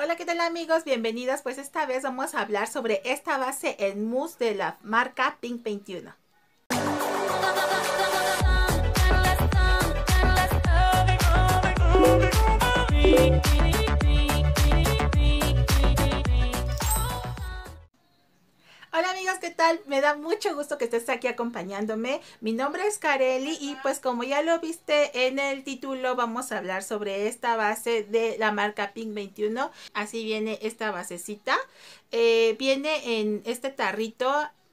Hola, ¿qué tal amigos? Bienvenidos. Pues esta vez vamos a hablar sobre esta base en mousse de la marca Pink 21. ¿qué tal? Me da mucho gusto que estés aquí acompañándome. Mi nombre es Kareli y pues como ya lo viste en el título, vamos a hablar sobre esta base de la marca Pink 21. Así viene esta basecita. Eh, viene en este tarrito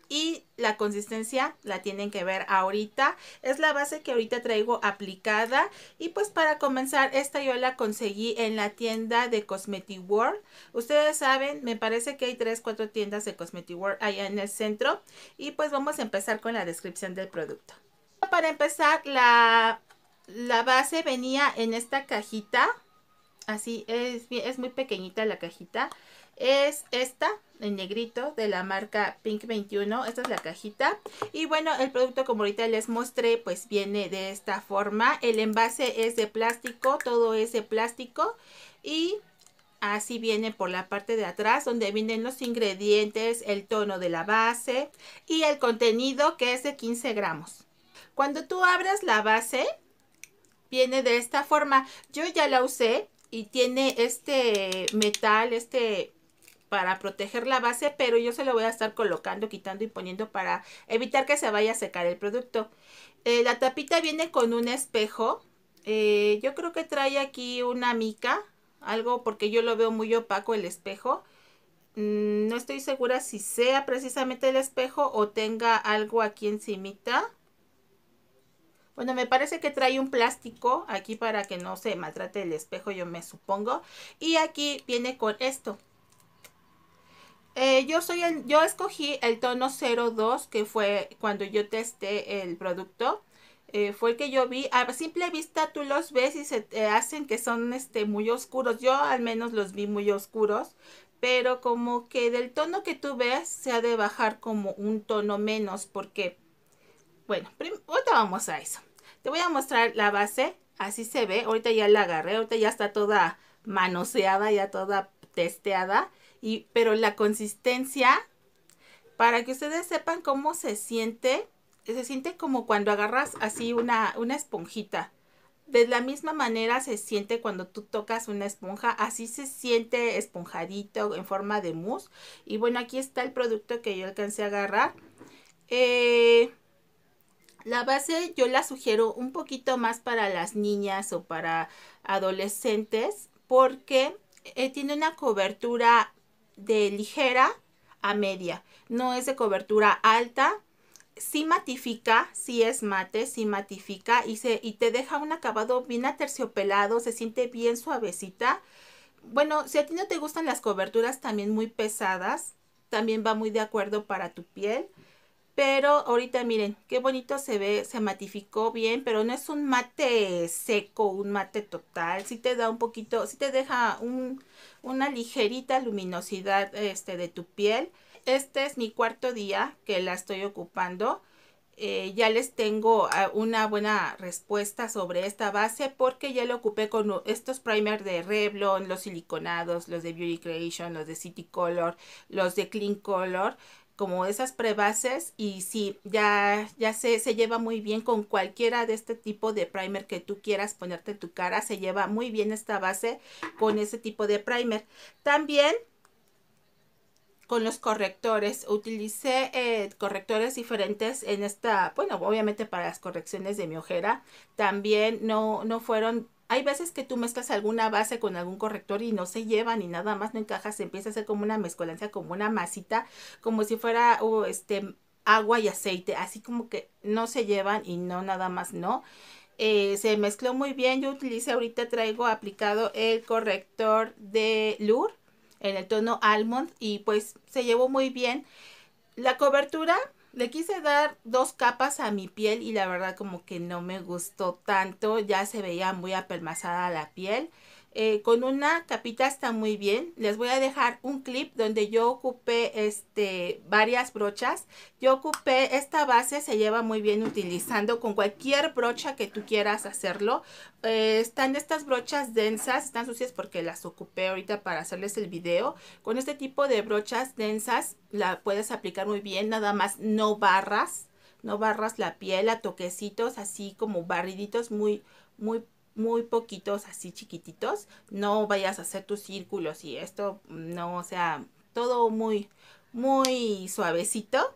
y la consistencia la tienen que ver ahorita. Es la base que ahorita traigo aplicada. Y pues para comenzar, esta yo la conseguí en la tienda de Cosmetic World. Ustedes saben, me parece que hay 3, 4 tiendas de Cosmetic World allá en el centro. Y pues vamos a empezar con la descripción del producto. Para empezar, la, base venía en esta cajita. Así, es, es muy pequeñita la cajita es esta en negrito de la marca Pink 21. Esta es la cajita. Y bueno, el producto como ahorita les mostré, pues viene de esta forma. El envase es de plástico, todo es de plástico. Y así viene por la parte de atrás donde vienen los ingredientes, el tono de la base y el contenido que es de 15 gramos. Cuando tú abras la base, viene de esta forma. Yo ya la usé y tiene este metal, este para proteger la base, pero yo se lo voy a estar colocando, quitando y poniendo para evitar que se vaya a secar el producto. Eh, la tapita viene con un espejo. Eh, yo creo que trae aquí una mica, algo porque yo lo veo muy opaco el espejo. Mm, no estoy segura si sea precisamente el espejo o tenga algo aquí encimita. Bueno, me parece que trae un plástico aquí para que no se maltrate el espejo, yo me supongo. Y aquí viene con esto. Eh, yo soy yo escogí el tono 02 que fue cuando yo testé el producto. Eh, fue el que yo vi. A simple vista tú los ves y se hacen que son este, muy oscuros. Yo al menos los vi muy oscuros. Pero como que del tono que tú ves se ha de bajar como un tono menos. Porque, bueno, ahorita vamos a eso. Te voy a mostrar la base. Así se ve. Ahorita ya la agarré. Ahorita ya está toda manoseada, ya toda testeada pero la consistencia, para que ustedes sepan cómo se siente, se siente como cuando agarras así una, esponjita. De la misma manera se siente cuando tú tocas una esponja, así se siente esponjadito en forma de mousse. Y bueno, aquí está el producto que yo alcancé a agarrar. Eh, la base yo la sugiero un poquito más para las niñas o para adolescentes porque eh, tiene una cobertura de ligera a media. No es de cobertura alta. si matifica, si es mate, si matifica y, se, y te deja un acabado bien aterciopelado, se siente bien suavecita. Bueno, si a ti no te gustan las coberturas también muy pesadas, también va muy de acuerdo para tu piel. Pero ahorita miren, qué bonito se ve, se matificó bien, pero no es un mate seco, un mate total. Sí te da un poquito, sí te deja una ligerita luminosidad este, de tu piel. Este es mi cuarto día que la estoy ocupando. Eh, ya les tengo ah, una buena respuesta sobre esta base porque ya lo ocupé con estos primers de Revlon, los siliconados, los de Beauty Creation, los de City Color, los de Clean Color como esas prebases y sí, ya, ya se, se lleva muy bien con cualquiera de este tipo de primer que tú quieras ponerte en tu cara, se lleva muy bien esta base con ese tipo de primer. También con los correctores, utilicé eh, correctores diferentes en esta, bueno, obviamente para las correcciones de mi ojera, también no, no fueron hay veces que tú mezclas alguna base con algún corrector y no se llevan y nada más, no encajas, empieza a hacer como una mezcolanza como una masita, como si fuera oh, este, agua y aceite, así como que no se llevan y no nada más, no. Eh, se mezcló muy bien, yo utilicé ahorita, traigo aplicado el corrector de Lure en el tono Almond y pues se llevó muy bien. La cobertura le quise dar dos capas a mi piel y la verdad como que no me gustó tanto, ya se veía muy apelmazada la piel eh, con una capita está muy bien. Les voy a dejar un clip donde yo ocupé este, varias brochas. Yo ocupé esta base, se lleva muy bien utilizando con cualquier brocha que tú quieras hacerlo. Eh, están estas brochas densas, están sucias porque las ocupé ahorita para hacerles el video. Con este tipo de brochas densas la puedes aplicar muy bien, nada más no barras. No barras la piel a toquecitos, así como barriditos muy, muy muy poquitos así chiquititos, no vayas a hacer tus círculos y esto, no, o sea, todo muy, muy suavecito.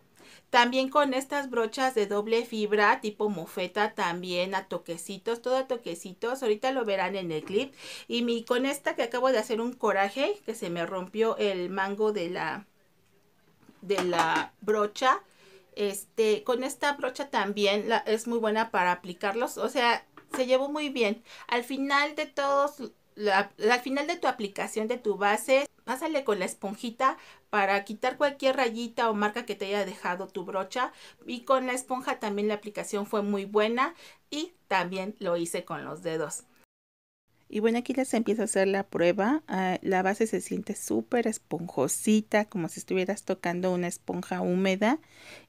También con estas brochas de doble fibra tipo mofeta también a toquecitos, todo a toquecitos. Ahorita lo verán en el clip. Y mi, con esta que acabo de hacer un coraje que se me rompió el mango de la, de la brocha. Este, con esta brocha también la, es muy buena para aplicarlos. O sea, se llevó muy bien. Al final de todos, al final de tu aplicación de tu base, pásale con la esponjita para quitar cualquier rayita o marca que te haya dejado tu brocha. Y con la esponja también la aplicación fue muy buena y también lo hice con los dedos. Y bueno, aquí les empiezo a hacer la prueba. Ah, la base se siente súper esponjosita, como si estuvieras tocando una esponja húmeda.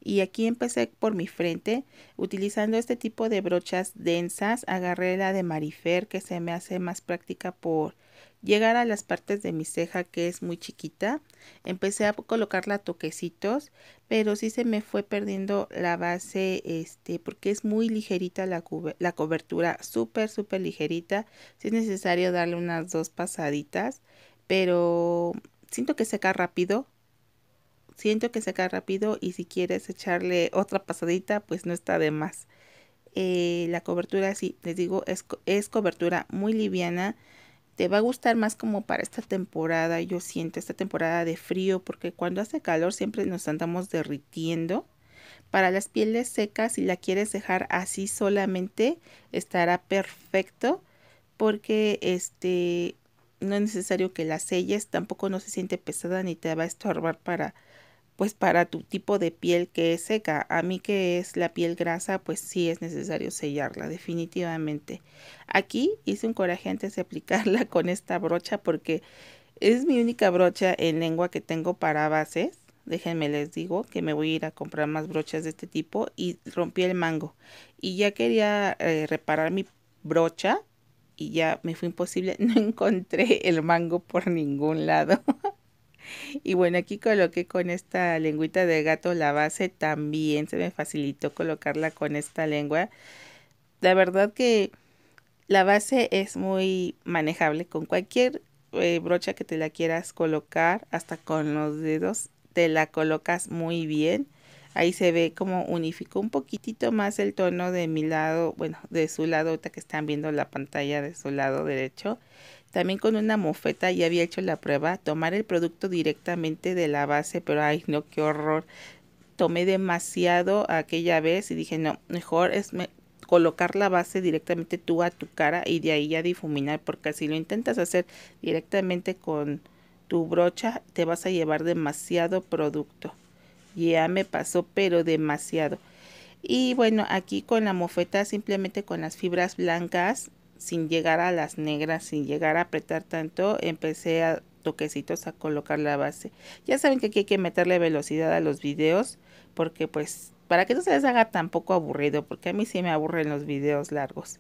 Y aquí empecé por mi frente, utilizando este tipo de brochas densas. Agarré la de Marifer, que se me hace más práctica por llegar a las partes de mi ceja que es muy chiquita. Empecé a colocarla toquecitos, pero si se me fue perdiendo la base este, porque es muy ligerita la, la cobertura, súper, súper ligerita. Si es necesario darle unas dos pasaditas, pero siento que seca rápido. Siento que seca rápido y si quieres echarle otra pasadita, pues no está de más. Eh, la cobertura, sí, les digo, es, es cobertura muy liviana te va a gustar más como para esta temporada, yo siento, esta temporada de frío, porque cuando hace calor siempre nos andamos derritiendo. Para las pieles secas, si la quieres dejar así solamente, estará perfecto porque este no es necesario que la selles, tampoco no se siente pesada ni te va a estorbar para pues para tu tipo de piel que es seca. A mí que es la piel grasa, pues sí es necesario sellarla definitivamente. Aquí hice un coraje antes de aplicarla con esta brocha porque es mi única brocha en lengua que tengo para bases. Déjenme les digo que me voy a ir a comprar más brochas de este tipo y rompí el mango. Y ya quería eh, reparar mi brocha y ya me fue imposible. No encontré el mango por ningún lado. y bueno, aquí coloqué con esta lengüita de gato la base. También se me facilitó colocarla con esta lengua. La verdad que la base es muy manejable con cualquier eh, brocha que te la quieras colocar, hasta con los dedos te la colocas muy bien. Ahí se ve como unificó un poquitito más el tono de mi lado, bueno, de su lado, ahorita que están viendo la pantalla de su lado derecho. También con una mofeta ya había hecho la prueba, tomar el producto directamente de la base, pero ay no, qué horror. Tomé demasiado aquella vez y dije, no, mejor es colocar la base directamente tú a tu cara y de ahí ya difuminar, porque si lo intentas hacer directamente con tu brocha, te vas a llevar demasiado producto ya me pasó, pero demasiado. Y bueno, aquí con la mofeta, simplemente con las fibras blancas, sin llegar a las negras, sin llegar a apretar tanto, empecé a toquecitos a colocar la base. Ya saben que aquí hay que meterle velocidad a los videos, porque pues para que no se les haga tampoco aburrido, porque a mí sí me aburren los videos largos.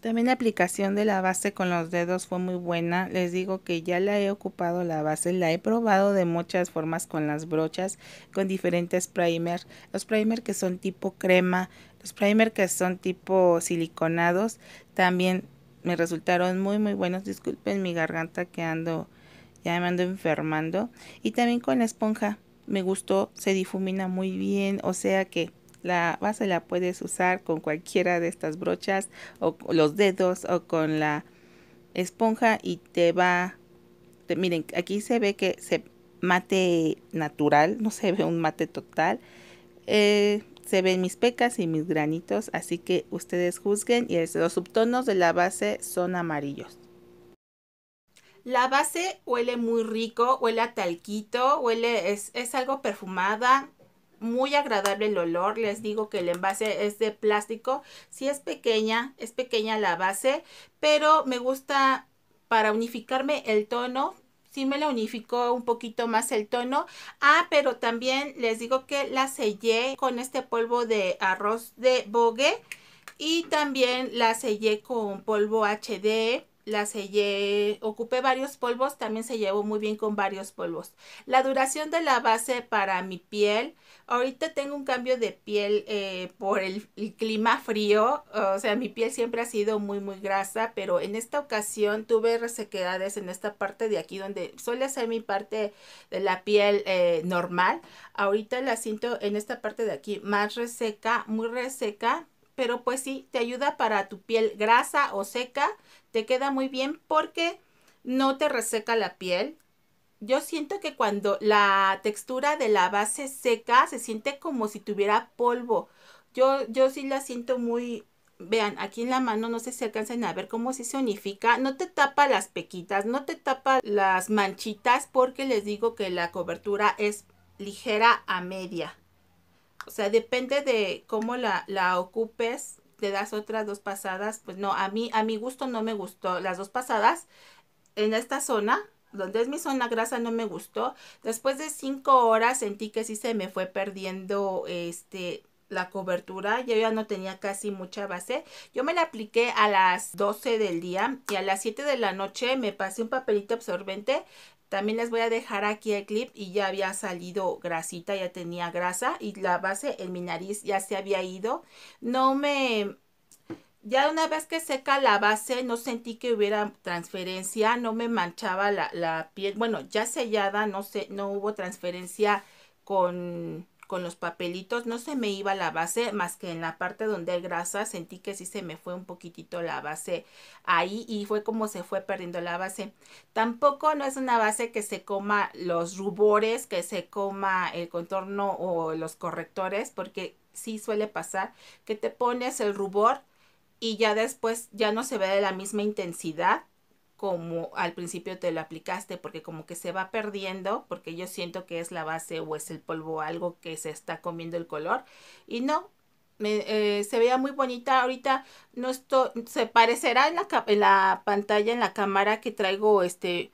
También la aplicación de la base con los dedos fue muy buena. Les digo que ya la he ocupado la base, la he probado de muchas formas con las brochas, con diferentes primer, Los primer que son tipo crema, los primer que son tipo siliconados, también me resultaron muy muy buenos. Disculpen mi garganta que ando, ya me ando enfermando. Y también con la esponja, me gustó, se difumina muy bien, o sea que la base la puedes usar con cualquiera de estas brochas o los dedos o con la esponja y te va... miren, aquí se ve que se mate natural, no se ve un mate total. Eh, se ven mis pecas y mis granitos, así que ustedes juzguen y los subtonos de la base son amarillos. La base huele muy rico, huele a talquito, huele, es, es algo perfumada, muy agradable el olor. Les digo que el envase es de plástico. Sí es pequeña, es pequeña la base, pero me gusta para unificarme el tono. Sí me la unificó un poquito más el tono. Ah, pero también les digo que la sellé con este polvo de arroz de bogue. Y también la sellé con polvo HD la sellé, ocupé varios polvos, también se llevó muy bien con varios polvos. La duración de la base para mi piel Ahorita tengo un cambio de piel eh, por el, clima frío, o sea, mi piel siempre ha sido muy, muy grasa, pero en esta ocasión tuve resequedades en esta parte de aquí donde suele ser mi parte de la piel eh, normal. Ahorita la siento en esta parte de aquí más reseca, muy reseca, pero pues sí, te ayuda para tu piel grasa o seca, te queda muy bien porque no te reseca la piel, yo siento que cuando la textura de la base seca se siente como si tuviera polvo. Yo, yo sí la siento muy... Vean, aquí en la mano no sé si alcancen a ver cómo si se unifica. No te tapa las pequitas, no te tapa las manchitas porque les digo que la cobertura es ligera a media. O sea, depende de cómo la, la ocupes, te das otras dos pasadas, pues no, a mí, a mi gusto no me gustó las dos pasadas en esta zona donde es mi zona grasa no me gustó. Después de cinco horas sentí que sí se me fue perdiendo este la cobertura, yo ya no tenía casi mucha base. Yo me la apliqué a las 12 del día y a las 7 de la noche me pasé un papelito absorbente. También les voy a dejar aquí el clip y ya había salido grasita, ya tenía grasa y la base en mi nariz ya se había ido. No me ya una vez que seca la base, no sentí que hubiera transferencia, no me manchaba la, piel. Bueno, ya sellada, no, sé no hubo transferencia con, con, los papelitos, no se me iba la base, más que en la parte donde hay grasa, sentí que sí se me fue un poquitito la base ahí y fue como se fue perdiendo la base. Tampoco no es una base que se coma los rubores, que se coma el contorno o los correctores, porque sí suele pasar que te pones el rubor y ya después ya no se ve de la misma intensidad como al principio te lo aplicaste, porque como que se va perdiendo, porque yo siento que es la base o es el polvo algo que se está comiendo el color, y no, eh, se veía muy bonita ahorita no esto se parecerá en la, en la pantalla en la cámara que traigo este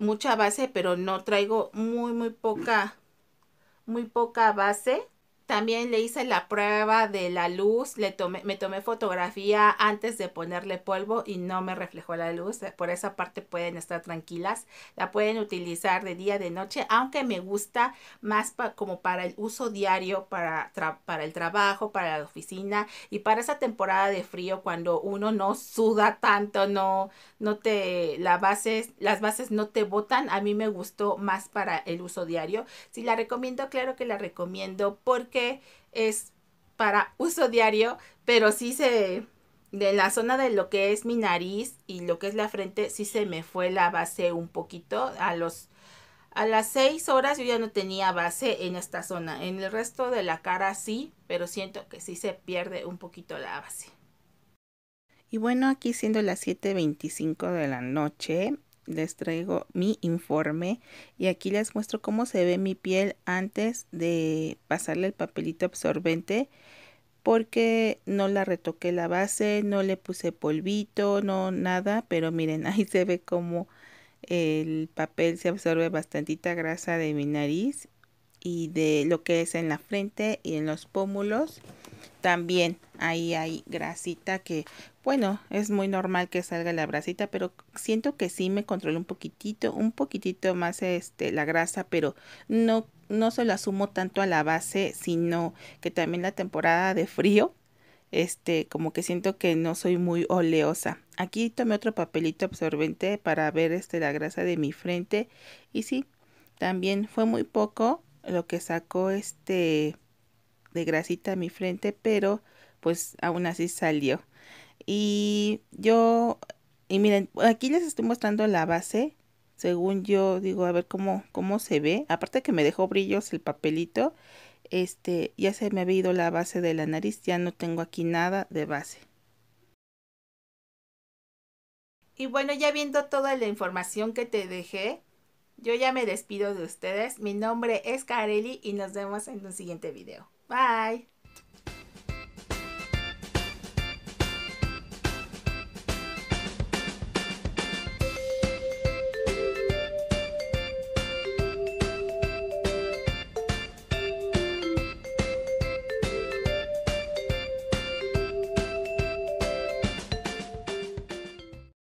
mucha base pero no traigo muy muy poca muy poca base también le hice la prueba de la luz, le tomé, me tomé fotografía antes de ponerle polvo y no me reflejó la luz. Eh, por esa parte pueden estar tranquilas. La pueden utilizar de día, de noche, aunque me gusta más como para el uso diario, para, para el trabajo, para la oficina y para esa temporada de frío cuando uno no suda tanto, no, no te, la bases las bases no te botan. A mí me gustó más para el uso diario. Si la recomiendo, claro que la recomiendo porque es para uso diario, pero sí se, de la zona de lo que es mi nariz y lo que es la frente, si se me fue la base un poquito. A los a las 6 horas yo ya no tenía base en esta zona. En el resto de la cara sí, pero siento que sí se pierde un poquito la base. Y bueno, aquí siendo las 7.25 de la noche, les traigo mi informe y aquí les muestro cómo se ve mi piel antes de pasarle el papelito absorbente porque no la retoqué la base, no le puse polvito, no nada, pero miren, ahí se ve como el papel se absorbe bastante grasa de mi nariz y de lo que es en la frente y en los pómulos. También ahí hay grasita que, bueno, es muy normal que salga la grasita, pero siento que sí me controla un poquitito, un poquitito más este, la grasa, pero no, no se la asumo tanto a la base, sino que también la temporada de frío, este, como que siento que no soy muy oleosa. Aquí tomé otro papelito absorbente para ver este, la grasa de mi frente y sí, también fue muy poco lo que sacó este de grasita a mi frente, pero pues aún así salió. Y yo, y miren, aquí les estoy mostrando la base, según yo digo, a ver cómo, cómo se ve. Aparte que me dejó brillos el papelito, este, ya se me ha ido la base de la nariz, ya no tengo aquí nada de base. Y bueno, ya viendo toda la información que te dejé, yo ya me despido de ustedes. Mi nombre es Kareli y nos vemos en un siguiente video. Bye.